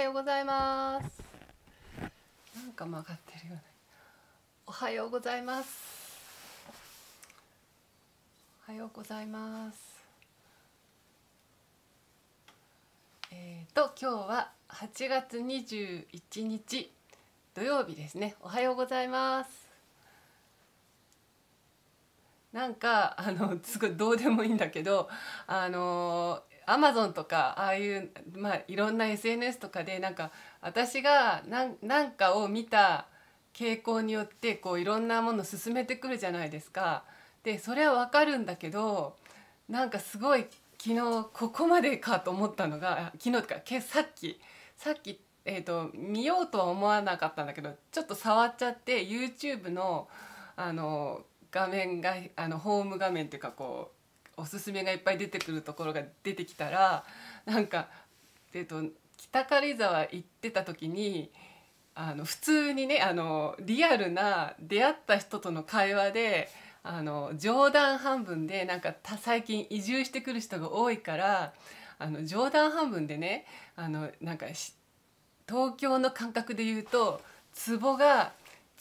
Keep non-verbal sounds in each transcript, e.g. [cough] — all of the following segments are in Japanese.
はようございますなんか曲がってるよねおはようございますおはようございますえーと、今日は8月21日土曜日ですねおはようございますなんかあのすごいどうでもいいんだけどあのアマゾンとかああいう、まあ、いろんな SNS とかでなんか私が何かを見た傾向によってこういろんなもの進めてくるじゃないですか。でそれはわかるんだけどなんかすごい昨日ここまでかと思ったのが昨日とかけさっきさっき、えーと、見ようとは思わなかったんだけどちょっと触っちゃって YouTube のあの画面があのホーム画面っていうかこうおすすめがいっぱい出てくるところが出てきたらなんか、えっと、北軽井沢行ってた時にあの普通にねあのリアルな出会った人との会話であの冗談半分でなんか最近移住してくる人が多いからあの冗談半分でねあのなんか東京の感覚で言うと壺が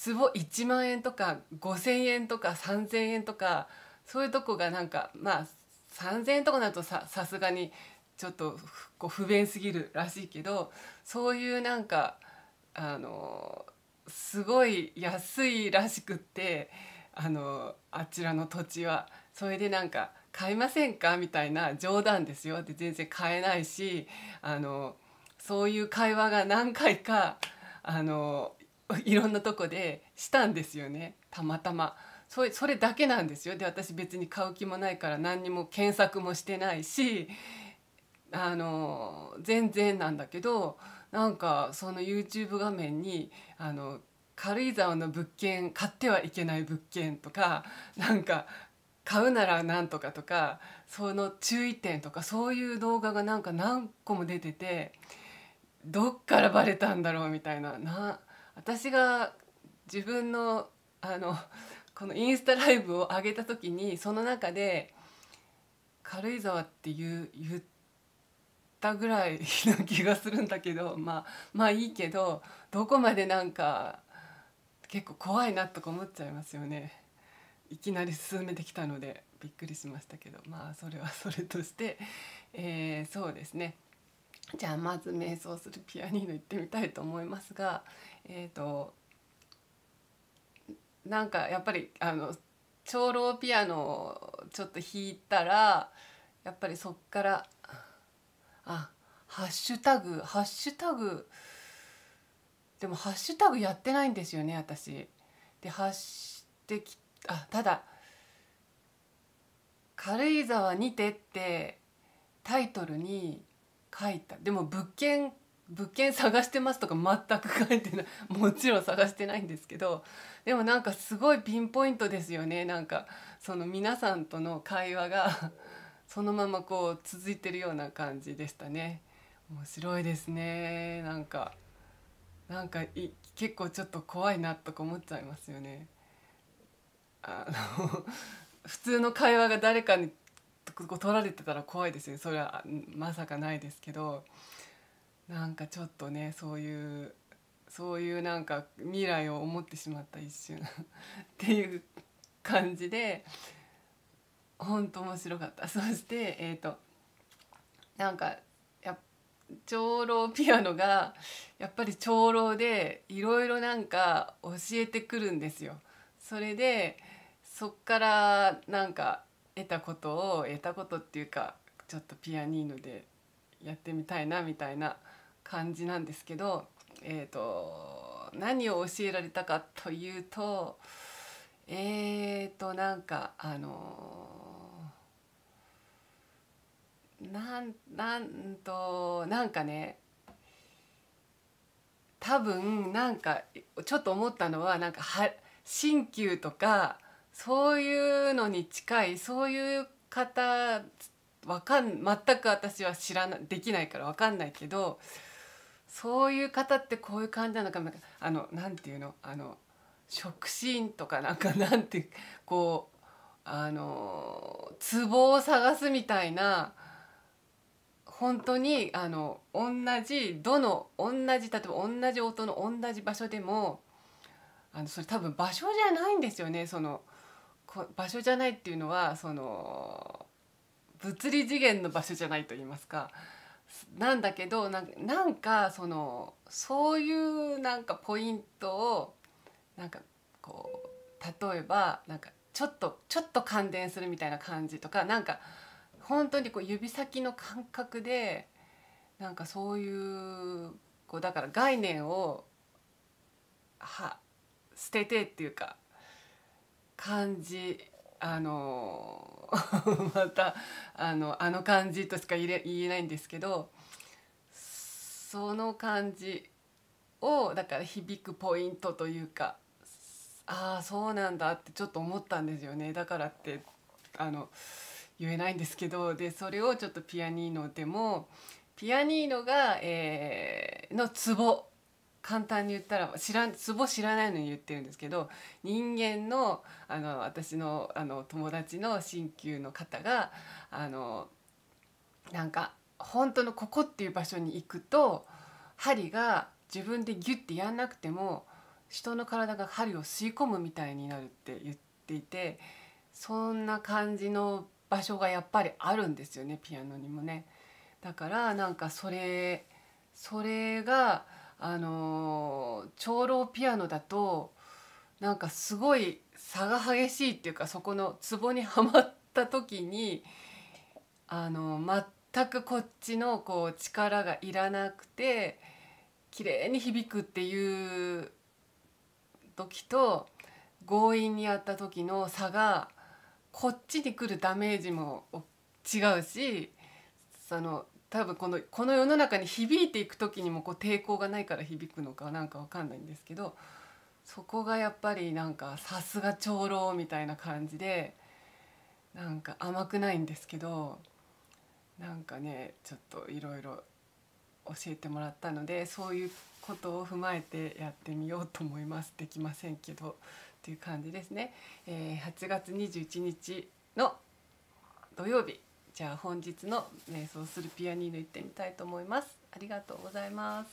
壺1万円とか5,000円とか3,000円とか。そういうとこがなんかまあ3,000円とかになるとさすがにちょっとこう不便すぎるらしいけどそういうなんかあのすごい安いらしくってあのあちらの土地はそれでなんか買いませんかみたいな冗談ですよって全然買えないしあのそういう会話が何回かあのいろんなとこでしたんですよねたまたま。それそれだけなんですよで私別に買う気もないから何にも検索もしてないしあの全然なんだけどなんかその YouTube 画面にあの軽井沢の物件買ってはいけない物件とかなんか買うならなんとかとかその注意点とかそういう動画がなんか何個も出ててどっからバレたんだろうみたいなな私が自分のあのこのインスタライブを上げた時にその中で軽井沢っていう言ったぐらいな気がするんだけどまあまあいいけどどこまでなんか結構怖いなとか思っちゃいますよね。いきなり進めてきたのでびっくりしましたけどまあそれはそれとして、えー、そうですねじゃあまず瞑想するピアニーノ行ってみたいと思いますがえっ、ー、となんかやっぱりあの長老ピアノをちょっと弾いたらやっぱりそっからあハッシュタグハッシュタグでもハッシュタグやってないんですよね私。で発してきあただ「軽井沢にて」ってタイトルに書いたでも物件物件探してますとか全く書いてないもちろん探してないんですけどでもなんかすごいピンポイントですよねなんかその皆さんとの会話が [laughs] そのままこう続いてるような感じでしたね面白いですねなんかなんかい結構ちょっと怖いなとか思っちゃいますよねあの [laughs] 普通の会話が誰かにこう取られてたら怖いですねそれはまさかないですけどなんかちょっとねそういうそういうなんか未来を思ってしまった一瞬っていう感じで本当面白かった [laughs] そしてえっ、ー、となんかや長老ピアノがやっぱり長老でいろいろなんか教えてくるんですよ。それでそっからなんか得たことを得たことっていうかちょっとピアニーノでやってみたいなみたいな感じなんですけど。えーと、何を教えられたかというとえーとなんかあのなんなんとなんかね多分なんかちょっと思ったのはなんかは鍼灸とかそういうのに近いそういう方わかん全く私は知らなできないからわかんないけど。そういう方ってこういう感じなのかなあのなんていうのあの触診とかなんか [laughs] なんてこうあのツボを探すみたいな本当にあの同じどの同じ例えば同じ音の同じ場所でもあのそれ多分場所じゃないんですよねその場所じゃないっていうのはその物理次元の場所じゃないと言いますか。なんだけどなんかそのそういうなんかポイントをなんかこう例えばなんかちょっとちょっと感電するみたいな感じとかなんか本当にこう指先の感覚でなんかそういうこうだから概念をは捨ててっていうか感じあの [laughs] またあのあの感じとしか言え言えないんですけどその感じをだから響くポイントというかああそうなんだってちょっと思ったんですよねだからってあの言えないんですけどでそれをちょっとピアニーノでもピアニーノが、えー、のツボ簡単に言ったら知らんツボ知らないのに言ってるんですけど人間のあの私のあの友達の鍼灸の方があのなんか本当のここっていう場所に行くと針が自分でギュッてやんなくても人の体が針を吸い込むみたいになるって言っていてそんな感じの場所がやっぱりあるんですよねピアノにもね。だからなんかそれそれがあの長老ピアノだとなんかすごい差が激しいっていうかそこの壺にはまった時にあの全くこっちのこう力がいらなくて綺麗に響くっていう時と強引にやった時の差がこっちに来るダメージも違うしその多分このこの世の中に響いていく時にもこう抵抗がないから響くのかなんかわかんないんですけどそこがやっぱりなんかさすが長老みたいな感じでなんか甘くないんですけどなんかねちょっといろいろ教えてもらったのでそういうことを踏まえてやってみようと思いますできませんけどっていう感じですね。えー、8月21日の土曜日じゃあ本日の瞑想するピアニーの行ってみたいと思いますありがとうございます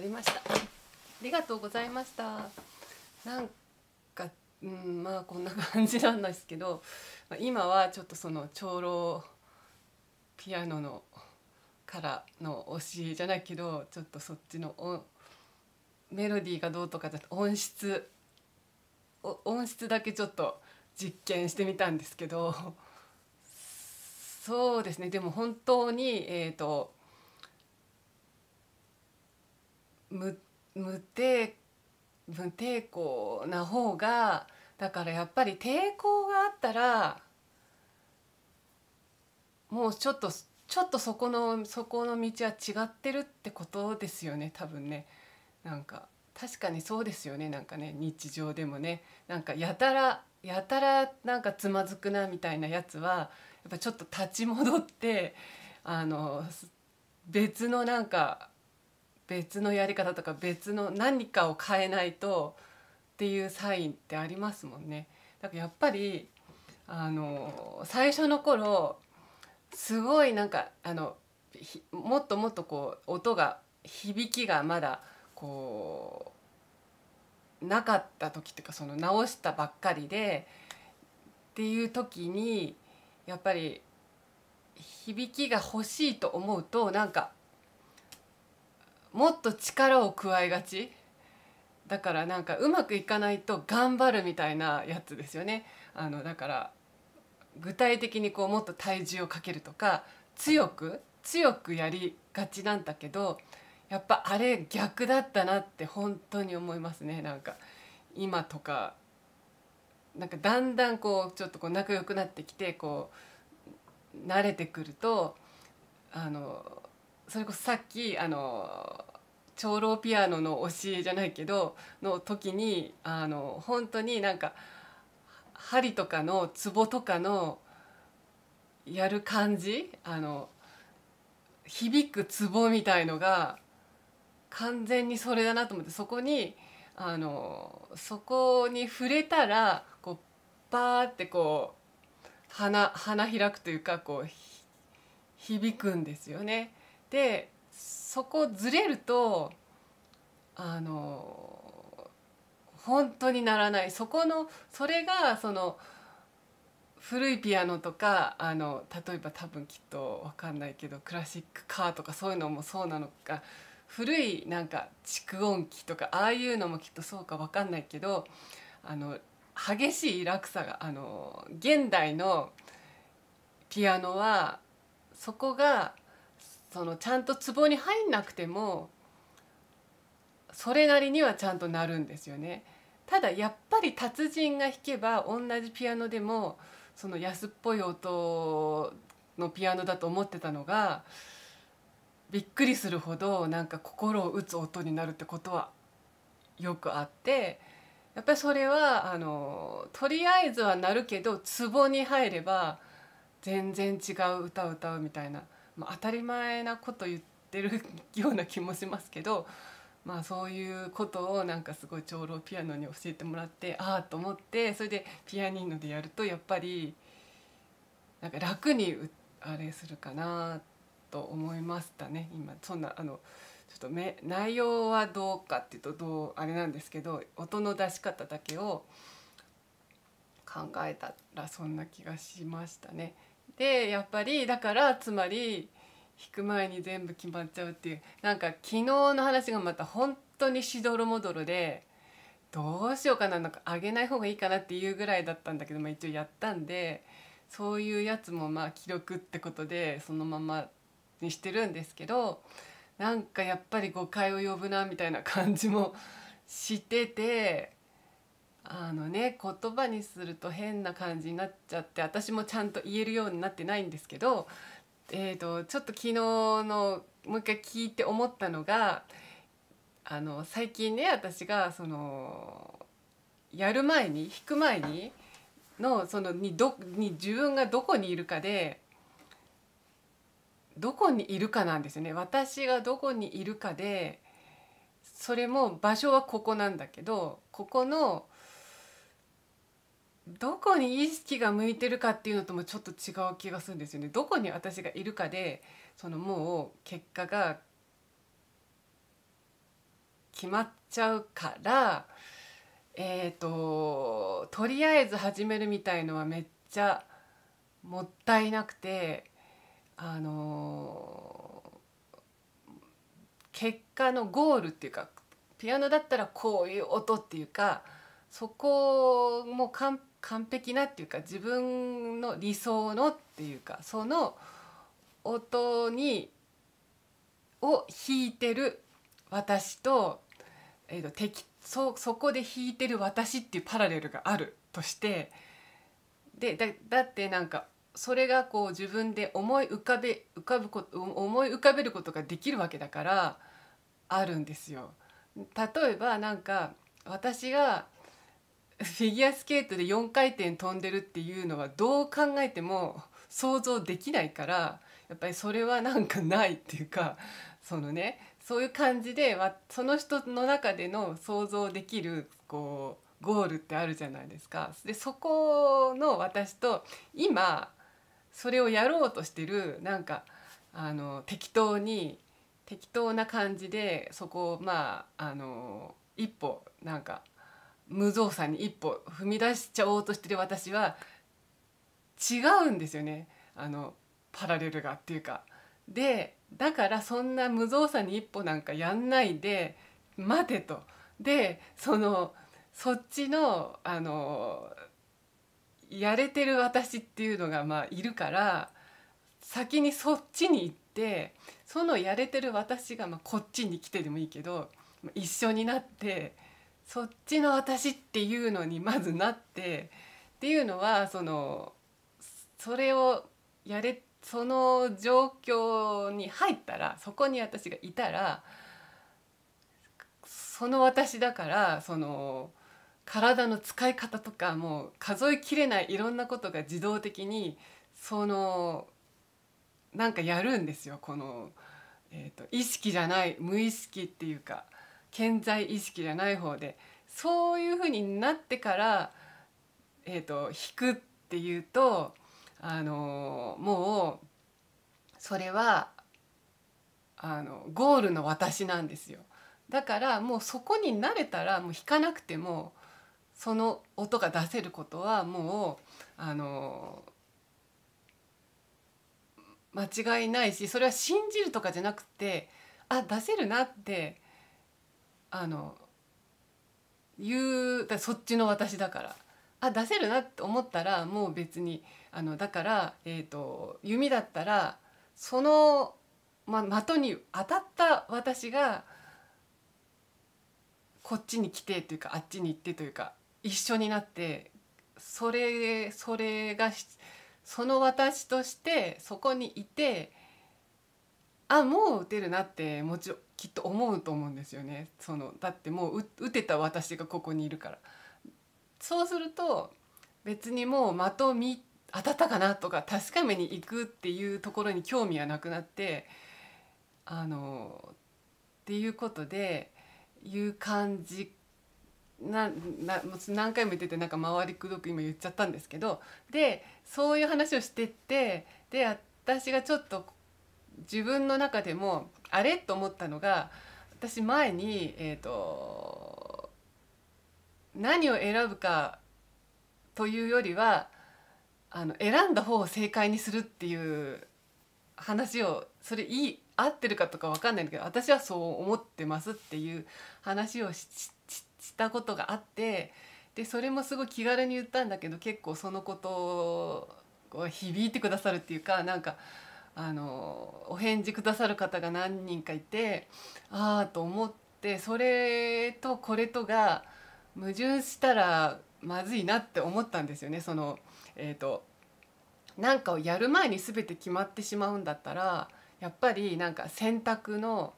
りましたありがとうございましたなんかうんまあこんな感じなんですけど今はちょっとその長老ピアノのからの教えじゃないけどちょっとそっちのメロディーがどうとかじゃ音質音質だけちょっと実験してみたんですけどそうですねでも本当にえっ、ー、と無無抵無抵抗な方がだからやっぱり抵抗があったらもうちょっとちょっとそこのそこの道は違ってるってことですよね多分ねなんか確かにそうですよねなんかね日常でもねなんかやたらやたらなんかつまずくなみたいなやつはやっぱちょっと立ち戻ってあの別のなんか別のやり方とか別の何かを変えないとっていうサインってありますもんね。だからやっぱりあの最初の頃すごいなんかあのもっともっとこう音が響きがまだこうなかった時っていうかその直したばっかりでっていう時にやっぱり響きが欲しいと思うとなんかもっと力を加えがちだからなんかうまくいかないと頑張るみたいなやつですよねあのだから具体的にこうもっと体重をかけるとか強く強くやりがちなんだけどやっぱあれ逆だったなって本当に思いますねなんか今とかなんかだんだんこうちょっとこう仲良くなってきてこう慣れてくるとあのそれこそさっきあの長老ピアノの教えじゃないけどの時にあの本当になんか針とかのツボとかのやる感じあの響くツボみたいのが完全にそれだなと思ってそこにあのそこに触れたらこうバーってこう花花開くというかこう響くんですよね。でそこずれるとあの本当にならないそこのそれがその古いピアノとかあの例えば多分きっと分かんないけどクラシックカーとかそういうのもそうなのか古いなんか蓄音機とかああいうのもきっとそうか分かんないけどあの激しい落差があの現代のピアノはそこがそのちゃんとボに入んなくてもそれなりにはちゃんとなるんですよね。ただやっぱり達人が弾けば同じピアノでもその安っぽい音のピアノだと思ってたのがびっくりするほどなんか心を打つ音になるってことはよくあってやっぱりそれはあのとりあえずはなるけどツボに入れば全然違う歌を歌うみたいな。まあ、当たり前なこと言ってるような気もしますけど、[laughs] まあ、そういうことをなんかすごい長老ピアノに教えてもらってああと思ってそれでピアニーノでやるとやっぱりなんか楽にあれするかなと思いましたね今そんなあのちょっとめ内容はどうかっていうとどうあれなんですけど音の出し方だけを考えたらそんな気がしましたね。でやっぱりだからつまり引く前に全部決まっちゃうっていうなんか昨日の話がまた本当にしどろもどろでどうしようかななんかあげない方がいいかなっていうぐらいだったんだけど、まあ、一応やったんでそういうやつもまあ記録ってことでそのままにしてるんですけどなんかやっぱり誤解を呼ぶなみたいな感じもしててあのね言葉にすると変な感じになっちゃって私もちゃんと言えるようになってないんですけど、えーと、ちょっと昨日のもう一回聞いて思ったのがあの最近ね私がそのやる前に弾く前にのそのにどに自分がどこにいるかでどこにいるかなんですよね私がどこにいるかでそれも場所はここなんだけどここのどこに意識が向いてるかっていうのともちょっと違う気がするんですよね。どこに私がいるかでそのもう結果が決まっちゃうから、えーと、ととりあえず始めるみたいのはめっちゃもったいなくて、あのー、結果のゴールっていうかピアノだったらこういう音っていうかそこも完璧完璧なっていうか自分の理想のっていうかその音にを弾いてる私と,、えーと、敵そそこで弾いてる私っていうパラレルがあるとしてでだだってなんかそれがこう自分で思い浮かべ浮かぶこ思い浮かべることができるわけだからあるんですよ。例えばなんか私がフィギュアスケートで4回転飛んでるっていうのはどう考えても想像できないからやっぱりそれはなんかないっていうかそのねそういう感じでその人の中での想像できるこうゴールってあるじゃないですか。でそこの私と今それをやろうとしてるなんかあの適当に適当な感じでそこをまああの一歩なんか無造作に一歩踏み出しちゃおうとしてる私は違うんですよねあのパラレルがっていうか。でだからそんな無造作に一歩なんかやんないで待てと。でそのそっちのあのやれてる私っていうのがまあいるから先にそっちに行ってそのやれてる私がまあこっちに来てでもいいけど一緒になって。そっちの私っていうのにまずなってっていうのはそのそれをやれその状況に入ったらそこに私がいたらその私だからその体の使い方とかもう数えきれないいろんなことが自動的にそのなんかやるんですよこの、えーと、と意識じゃない無意識っていうか健在意識じゃない方でそういうふうになってから、えーと、引くっていうと、あのー、もうそれはあのゴールの私なんですよ。だからもうそこに慣れたらもう弾かなくてもその音が出せることはもうあの間違いないしそれは信じるとかじゃなくてあ出せるなってあの言うだそっちの私だからあ出せるなって思ったらもう別にあのだから、えーと、弓だったらその、ま、的に当たった私がこっちに来てというかあっちに行ってというか一緒になってそれそれがその私としてそこにいてあもう打てるなってもちろんきっと思うと思うんですよねそのだってもう打てた私がここにいるから。そうすると別にもう的を見当たったかなとか確かめに行くっていうところに興味はなくなってあのっていうことでいう感じなな何回も言っててなんか回りくどく今言っちゃったんですけどでそういう話をしてってで私がちょっと自分の中でもあれと思ったのが私前に、えーと、何を選ぶかというよりはあの選んだ方を正解にするっていう話をそれいい合ってるかとか分かんないんだけど私はそう思ってますっていう話をしたことがあってでそれもすごい気軽に言ったんだけど結構そのことを響いてくださるっていうかなんか。あのお返事くださる方が何人かいてああと思ってそれとこれとが矛盾したらまずいなって思ったんですよね。そのえーと、なんかをやる前に全て決まってしまうんだったらやっぱりなんか選択の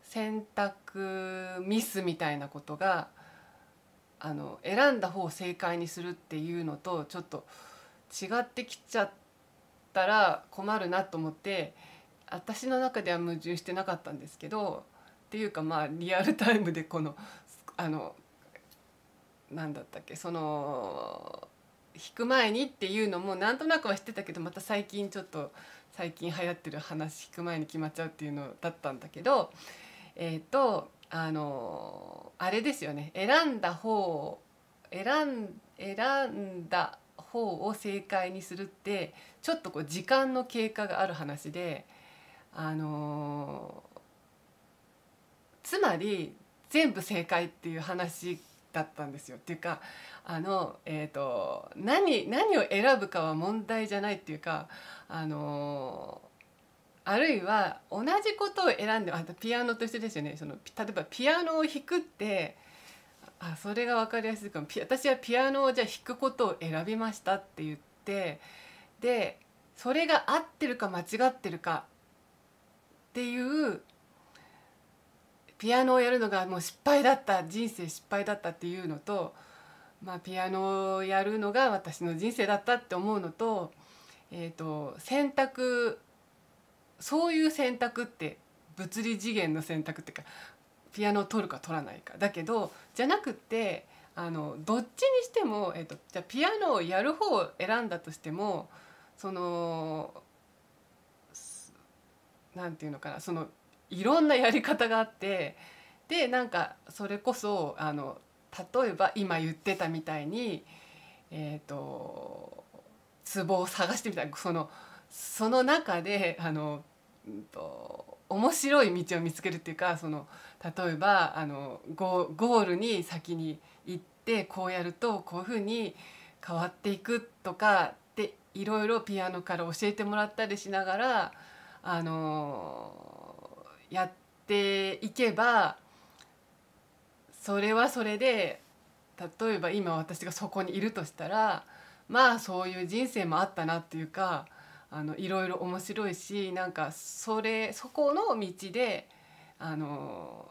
選択ミスみたいなことがあの選んだ方を正解にするっていうのとちょっと違ってきちゃって。ったら困るなと思って私の中では矛盾してなかったんですけどっていうかまあリアルタイムでこのあの何だったっけその弾く前にっていうのもなんとなくは知ってたけどまた最近ちょっと最近流行ってる話弾く前に決まっちゃうっていうのだったんだけどえっ、ー、とあのあれですよね選んだ方を選ん選んだ方を正解にするってちょっとこう時間の経過がある話であのつまり全部正解っていう話だったんですよ。っていうかあの、えーと、何何を選ぶかは問題じゃないっていうかあのあるいは同じことを選んであとピアノと一緒ですよねその例えばピアノを弾くってあそれが分かりやすいかも私はピアノをじゃあ弾くことを選びましたって言ってでそれが合ってるか間違ってるかっていうピアノをやるのがもう失敗だった人生失敗だったっていうのと、まあ、ピアノをやるのが私の人生だったって思うのと,、えーと、と選択そういう選択って物理次元の選択っていうかピアノを取るか取らないかだけどじゃなくてあのどっちにしても、えー、っと、じゃピアノをやる方を選んだとしてもその何て言うのかなそのいろんなやり方があってでなんかそれこそあの例えば今言ってたみたいにえっ、ー、と壺を探してみたいそのその中であの、うんと面白い道を見つけるっていうかその例えばあのゴールに先に行ってこうやるとこういうふうに変わっていくとかっていろいろピアノから教えてもらったりしながらあのやっていけばそれはそれで例えば今私がそこにいるとしたらまあそういう人生もあったなっていうか。あのいろいろ面白いしなんかそれそこの道であの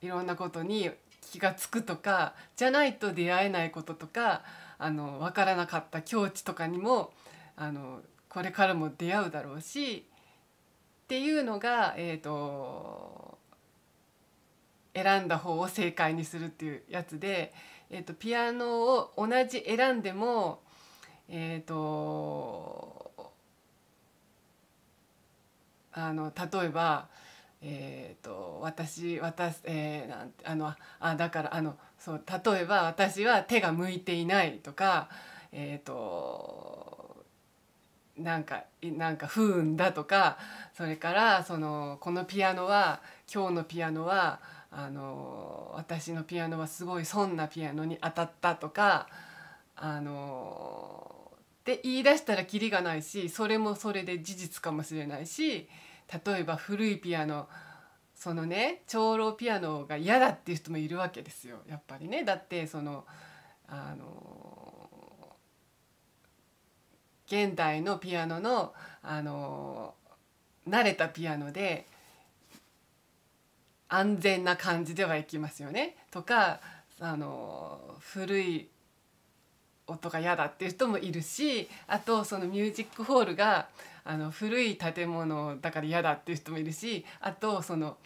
いろんなことに気が付くとかじゃないと出会えないこととかあの分からなかった境地とかにもあのこれからも出会うだろうしっていうのが、えーと、選んだ方を正解にするっていうやつで、えーと、とピアノを同じ選んでもえっ、ー、とあの例えば、えーと、私私、えー、なんあのあだからあのそう例えば私は手が向いていないとかえっ、ー、となんかなんか不運だとかそれからそのこのピアノは今日のピアノはあの私のピアノはすごい損なピアノに当たったとかあのって言い出したらキリがないしそれもそれで事実かもしれないし。例えば古いピアノそのね長老ピアノが嫌だっていう人もいるわけですよやっぱりねだってそのあの現代のピアノのあの慣れたピアノで安全な感じではいきますよねとかあの古い音が嫌だっていう人もいるしあとそのミュージックホールがあの古い建物だから嫌だっていう人もいるしあとその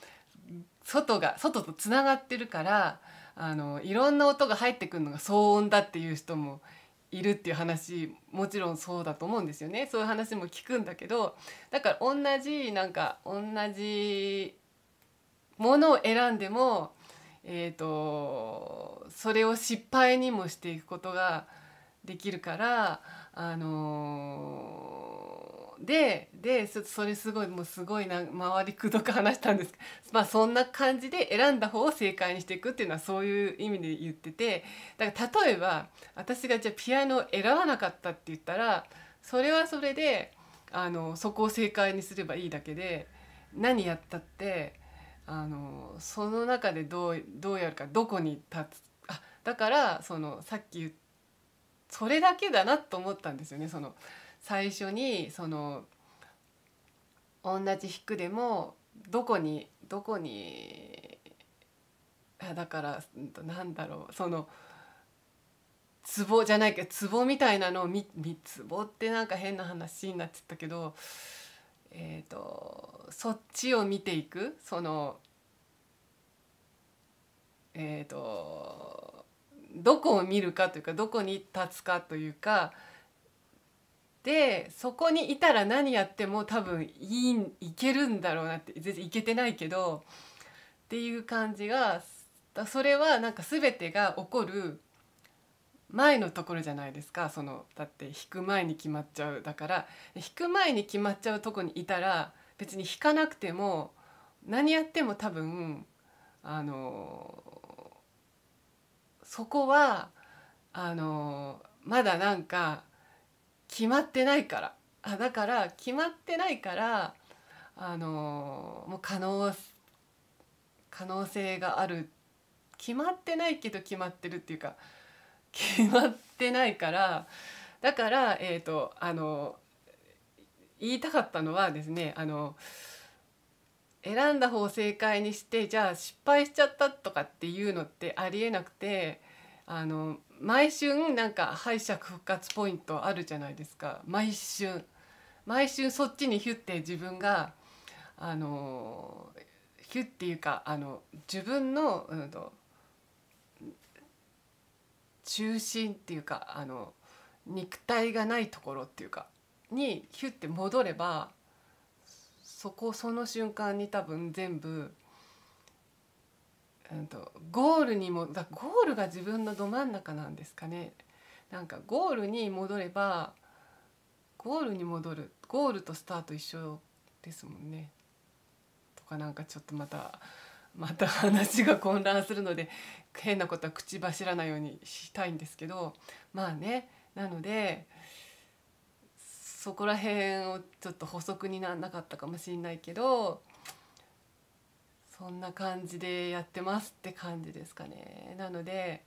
外が外とつながってるからあのいろんな音が入ってくるのが騒音だっていう人もいるっていう話もちろんそうだと思うんですよねそういう話も聞くんだけどだから同じなんか同じものを選んでも、えーと、とそれを失敗にもしていくことができるからあのー、ででそれすごいもうすごいな回りくどく話したんですまあそんな感じで選んだ方を正解にしていくっていうのはそういう意味で言っててだから例えば私がじゃあピアノを選ばなかったって言ったらそれはそれであのそこを正解にすればいいだけで何やったってあのその中でどうどうやるかどこに立つあだからそのさっき言ったそれだけだなと思ったんですよねその最初にその同じ弾でもどこにどこにだからなんだろうそのツボじゃないけどツボみたいなのをみツボってなんか変な話になっちゃったけど、えーと、とそっちを見ていくそのえっ、ー、とどこを見るかというかどこに立つかというかでそこにいたら何やっても多分いいいけるんだろうなって全然いけてないけどっていう感じがそれはなんか全てが起こる前のところじゃないですかそのだって引く前に決まっちゃうだから引く前に決まっちゃうとこにいたら別に引かなくても何やっても多分あのそこはあのまだなんか決まってないからあだから決まってないからあのもう可能可能性がある決まってないけど決まってるっていうか決まってないからだからえっ、ー、とあの言いたかったのはですねあの選んだ方を正解にしてじゃあ失敗しちゃったとかっていうのってありえなくてあの毎春なんか敗者復活ポイントあるじゃないですか毎春毎春そっちにヒュッて自分があのヒュッていうかあの自分の、うん、と中心っていうかあの肉体がないところっていうかにヒュッて戻ればそこその瞬間に多分全部、うん、とゴールにもだゴールが自分のど真ん中なんですかね。なんかゴールに戻ればゴールに戻るゴールとスタート一緒ですもんね。とかなんかちょっとまたまた話が混乱するので変なことは口走らないようにしたいんですけどまあねなのでそこら辺をちょっと補足にならなかったかもしれないけどそんな感じでやってますって感じですかね。なので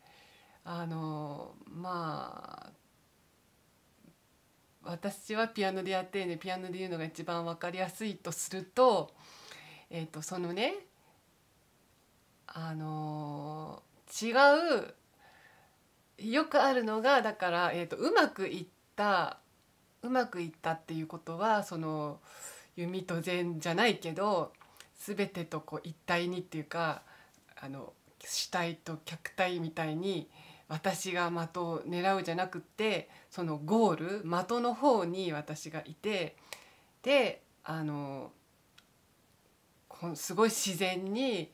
あのまあ私はピアノでやってねんピアノで言うのが一番分かりやすいとすると,、えーと、そのねあの違うよくあるのがだから、えーとうまくいったうまくいったっていうことはその弓と禅じゃないけど全てとこう一体にっていうかあの主体と客体みたいに私が的を狙うじゃなくってそのゴール的の方に私がいてであのすごい自然に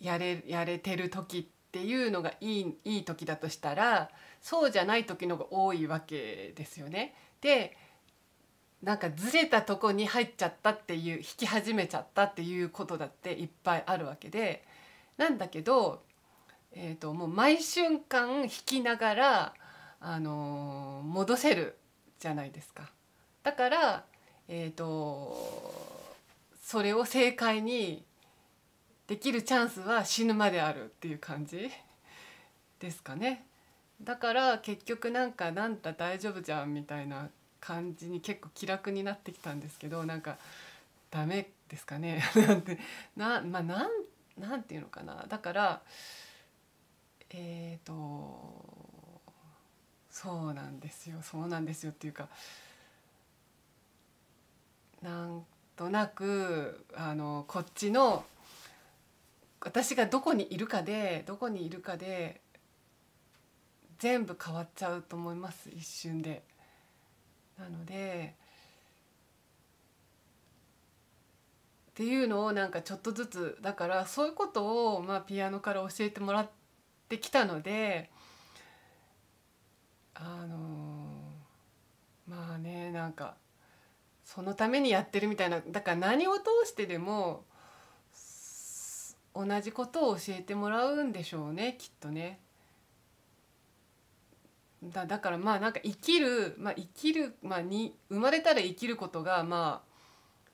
やれやれてる時ってっていうのがいいいい時だとしたらそうじゃない時のが多いわけですよね。でなんかずれたとこに入っちゃったっていう引き始めちゃったっていうことだっていっぱいあるわけでなんだけど、えーと、もう毎瞬間引きながら、あのー、戻せるじゃないですか。だから、えーとそれを正解にできるチャンスは死ぬまであるっていう感じですかねだから結局なんかなんだ大丈夫じゃんみたいな感じに結構気楽になってきたんですけどなんかダメですかね [laughs] なんてまあなんなんていうのかなだからえっ、ー、とそうなんですよそうなんですよっていうかなんとなくあのこっちの私がどこにいるかでどこにいるかで全部変わっちゃうと思います一瞬で。なのでっていうのをなんかちょっとずつだからそういうことをまあピアノから教えてもらってきたのであのまあねなんかそのためにやってるみたいなだから何を通してでも同じことを教えてもらうんでしょうねきっとね。だだからまあなんか生きる、まあ、生きる、まあに、生まれたら生きることがまあ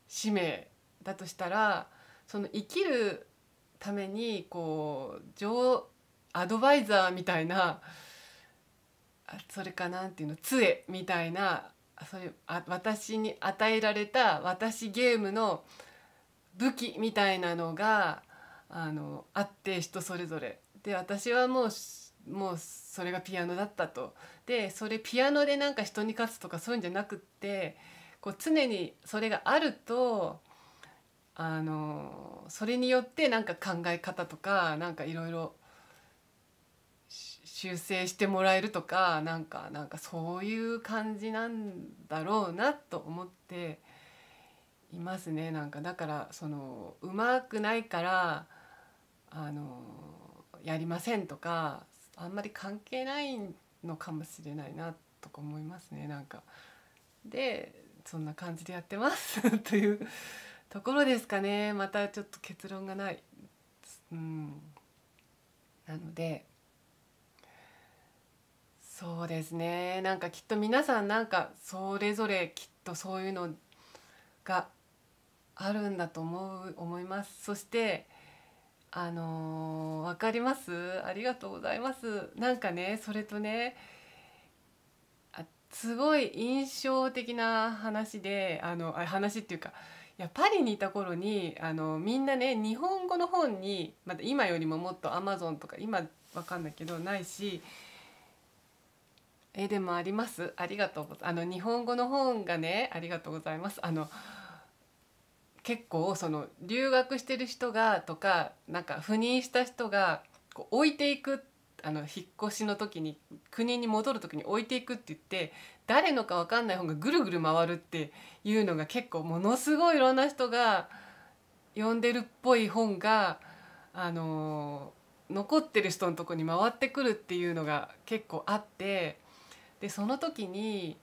使命だとしたらその生きるためにこう上アドバイザーみたいなそれかなんていうの杖みたいなそううあ私に与えられた私ゲームの武器みたいなのがあのあって人それぞれで私はもうもうそれがピアノだったとでそれピアノでなんか人に勝つとかそういうんじゃなくってこう常にそれがあるとあのそれによってなんか考え方とかなんかいろいろ修正してもらえるとかなんかなんかそういう感じなんだろうなと思っていますねなんかだからそのうまくないから。あのやりませんとかあんまり関係ないのかもしれないなとか思いますねなんか。でそんな感じでやってます [laughs] というところですかねまたちょっと結論がない。うん、なのでそうですねなんかきっと皆さんなんかそれぞれきっとそういうのがあるんだと思う思います。そしてあのー、分かりますありがとうございますなんかねそれとねあすごい印象的な話であのあ話っていうかいやパリにいた頃にあのみんなね日本語の本にまだ今よりももっとアマゾンとか今わかんないけどないしえでもありますありがとうございますあの日本語の本がねありがとうございますあの結構その留学してる人がとかなんか赴任した人がこう置いていくあの引っ越しの時に国に戻る時に置いていくって言って誰のか分かんない本がぐるぐる回るっていうのが結構ものすごいいろんな人が読んでるっぽい本が、あの残ってる人のとこに回ってくるっていうのが結構あってでその時に。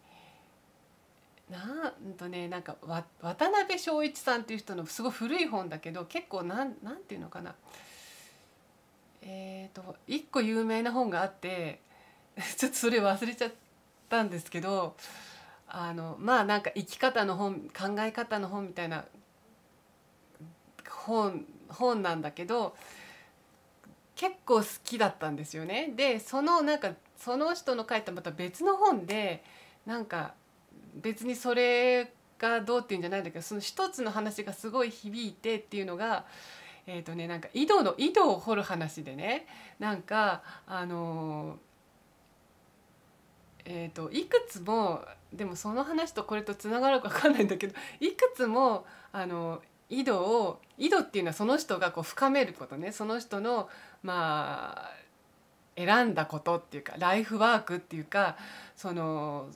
なんとねなんか渡辺正一さんっていう人のすごい古い本だけど結構なんなんていうのかなえっ、ー、と一個有名な本があって [laughs] ちょっとそれ忘れちゃったんですけどあのまあなんか生き方の本考え方の本みたいな本本なんだけど結構好きだったんですよね。でそのなんかその人の書いたまた別の本でなんか別にそれがどうっていうんじゃないんだけどその一つの話がすごい響いてっていうのがえー、とねなんか井戸の井戸を掘る話でねなんかあのえーと、といくつもでもその話とこれとつながるか分かんないんだけどいくつもあの井戸を井戸っていうのはその人がこう深めることねその人のまあ選んだことっていうかライフワークっていうかその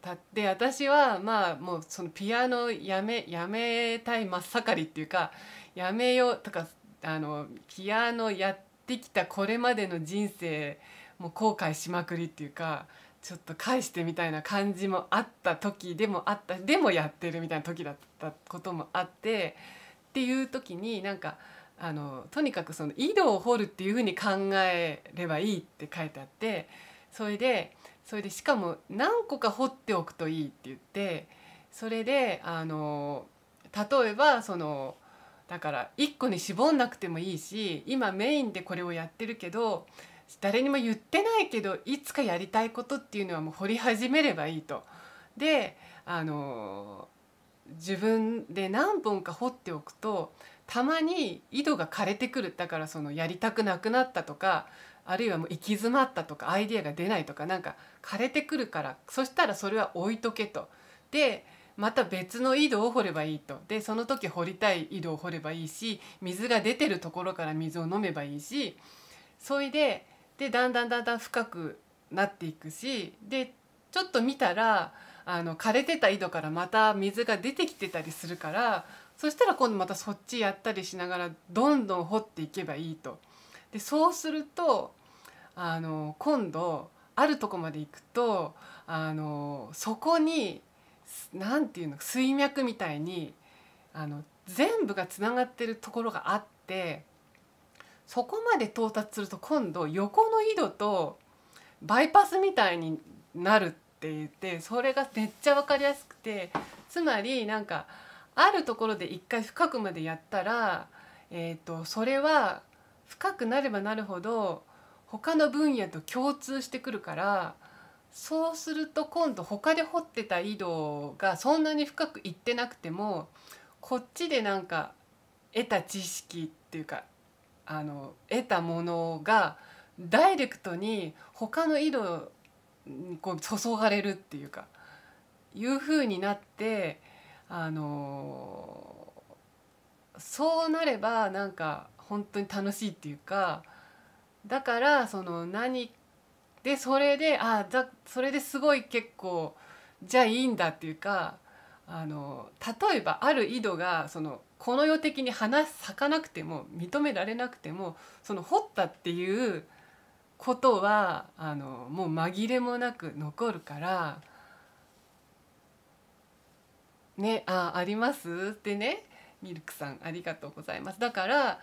たって私はまあもうそのピアノやめやめたい真っ盛りっていうかやめようとかあのピアノやってきたこれまでの人生もう後悔しまくりっていうかちょっと返してみたいな感じもあった時でもあったでもやってるみたいな時だったこともあってっていう時になんかあのとにかくその井戸を掘るっていうふうに考えればいいって書いてあってそれでそれでしかも何個か掘っておくといいって言ってそれであの例えばそのだから1個に絞んなくてもいいし今メインでこれをやってるけど誰にも言ってないけどいつかやりたいことっていうのはもう掘り始めればいいと。であの自分で何本か掘っておくとたまに井戸が枯れてくるだからそのやりたくなくなったとかあるいはもう行き詰まったとかアイデアが出ないとかなんか枯れてくるからそしたらそれは置いとけと。でまた別の井戸を掘ればいいとでその時掘りたい井戸を掘ればいいし水が出てるところから水を飲めばいいしそいででだんだんだんだん深くなっていくしでちょっと見たらあの枯れてた井戸からまた水が出てきてたりするからそしたら今度またそっちやったりしながらどんどん掘っていけばいいと。でそうするとあの今度あるとこまで行くとあのそこに何て言うの水脈みたいにあの全部がつながってるところがあってそこまで到達すると今度横の井戸とバイパスみたいになるって言ってそれがめっちゃ分かりやすくてつまりなんかあるところで一回深くまでやったら、えーと、とそれは深くなればなるほど他の分野と共通してくるからそうすると今度他で掘ってた井戸がそんなに深くいってなくてもこっちでなんか得た知識っていうかあの得たものがダイレクトに他の井戸にこう注がれるっていうかいうふうになってあのそうなればなんか本当に楽しいっていうか。だからその何でそれであだそれですごい結構じゃあいいんだっていうかあの例えばある井戸がそのこの世的に花咲かなくても認められなくてもその掘ったっていうことはあのもう紛れもなく残るからねあありますってねミルクさんありがとうございます。だから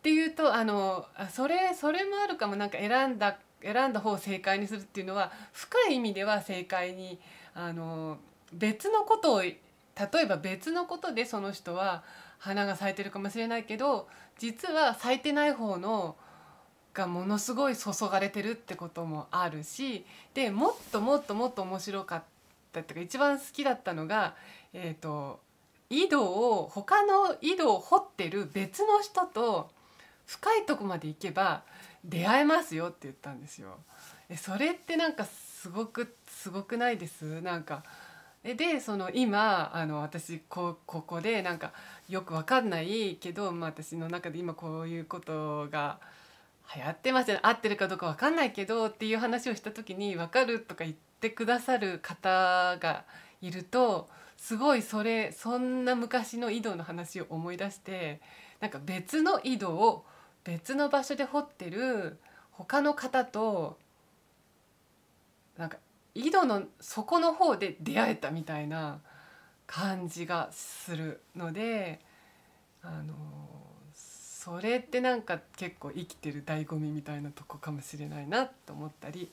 っていうとあのそれそれもあるかもなんか選んだ選んだ方を正解にするっていうのは深い意味では正解にあの別のことを例えば別のことでその人は花が咲いてるかもしれないけど実は咲いてない方のがものすごい注がれてるってこともあるしでもっともっともっと面白かったっていうか一番好きだったのがえっ、ー、と井戸を他の井戸を掘ってる別の人と深いとこまで行けば出会えますよって言ったんですよ。えそれってなんかすごくすごくないですなんかでその今あの私こここでなんかよくわかんないけど、まあ、私の中で今こういうことが流行ってますよ、ね、合ってるかどうかわかんないけどっていう話をした時に「わかる」とか言ってくださる方がいるとすごいそれそんな昔の井戸の話を思い出してなんか別の井戸を別の場所で掘ってる他の方となんか井戸の底の方で出会えたみたいな感じがするのであのそれってなんか結構生きてる醍醐味みたいなとこかもしれないなと思ったり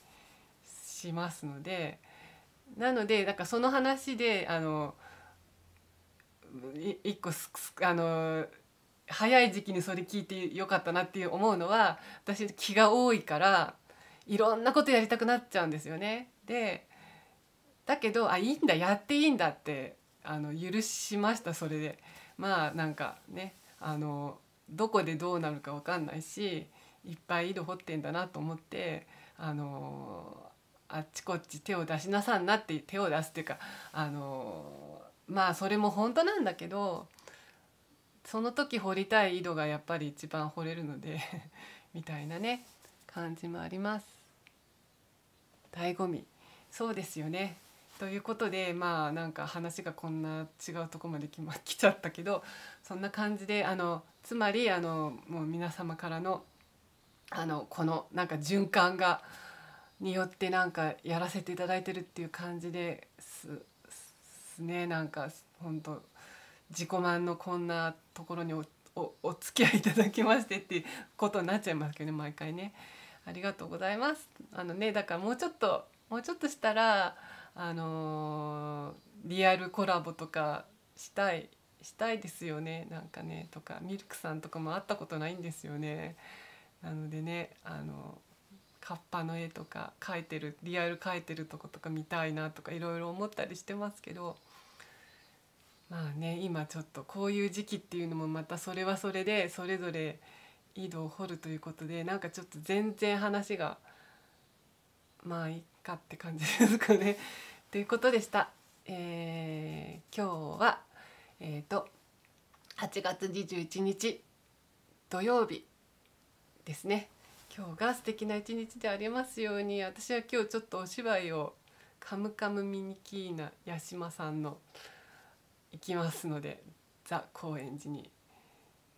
しますのでなのでなんかその話であの一個すあの早い時期にそれ聞いてよかったなっていう思うのは私気が多いからいろんなことやりたくなっちゃうんですよね。でだけどあいいんだやっていいんだってあの許しましたそれで。まあなんかねあのどこでどうなるか分かんないしいっぱい井戸掘ってんだなと思ってあのあっちこっち手を出しなさんなって手を出すっていうかあのまあそれも本当なんだけどその時掘りたい井戸がやっぱり一番掘れるので [laughs] みたいなね感じもあります。醍醐味そうですよねということでまあなんか話がこんな違うとこまで来,、ま、来ちゃったけどそんな感じであのつまりあのもう皆様からのあのこのなんか循環がによってなんかやらせていただいてるっていう感じですねなんか本当。自己満のこんなところにおおお付き合いいただきましてってことになっちゃいますけどね毎回ね。ありがとうございます。あのねだからもうちょっともうちょっとしたらあのー、リアルコラボとかしたいしたいですよねなんかねとかミルクさんとかも会ったことないんですよね。なのでねあのカッパの絵とか描いてるリアル描いてるとことか見たいなとかいろいろ思ったりしてますけど。まあね今ちょっとこういう時期っていうのもまたそれはそれでそれぞれ井戸を掘るということでなんかちょっと全然話がまあいいかって感じですかね。[laughs] ということでした。えー、今日はえっ、ー、と8月21日土曜日ですね。今日が素敵な一日でありますように私は今日ちょっとお芝居を「カムカムミニキーナ」八島さんの。行きますのでザ・高円寺に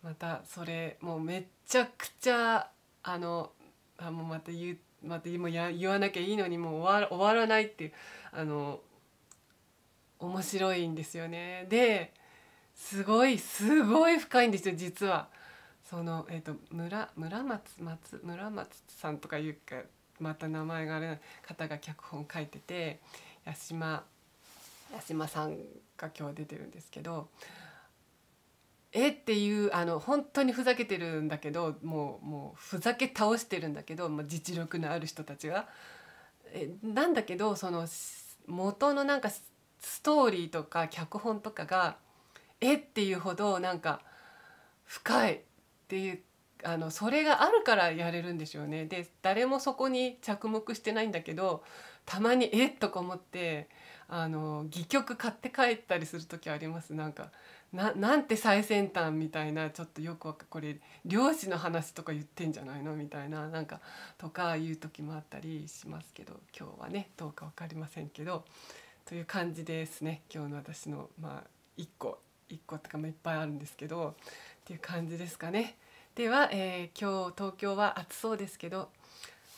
またそれもうめちゃくちゃあのあもうまた言うまた今や言わなきゃいいのにもう終わ終わらないっていうあの面白いんですよね。ですごいすごい深いんですよ実は。その、えーと、村村松松村松さんとかいうかまた名前があれ方が脚本書いてて八島八嶋さんが今日出てるんですけどえっていうあの本当にふざけてるんだけどもうもうふざけ倒してるんだけど、まあ、実力のある人たちが。えなんだけどその元のなんかストーリーとか脚本とかがえっていうほどなんか深いっていうあのそれがあるからやれるんでしょうね。で誰もそこに着目してないんだけどたまにえっとか思ってあの戯曲買って帰ったりする時ありますなんかななんて最先端みたいなちょっとよくわかこれ漁師の話とか言ってんじゃないのみたいななんかとかいう時もあったりしますけど今日はねどうか分かりませんけどという感じですね今日の私のまあ1個1個とかもいっぱいあるんですけどっていう感じですかね。では、えー、今日東京は暑そうですけど、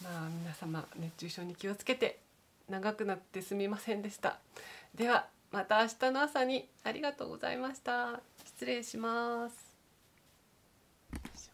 まあ、皆様熱中症に気をつけて長くなってすみませんでしたではまた明日の朝にありがとうございました失礼します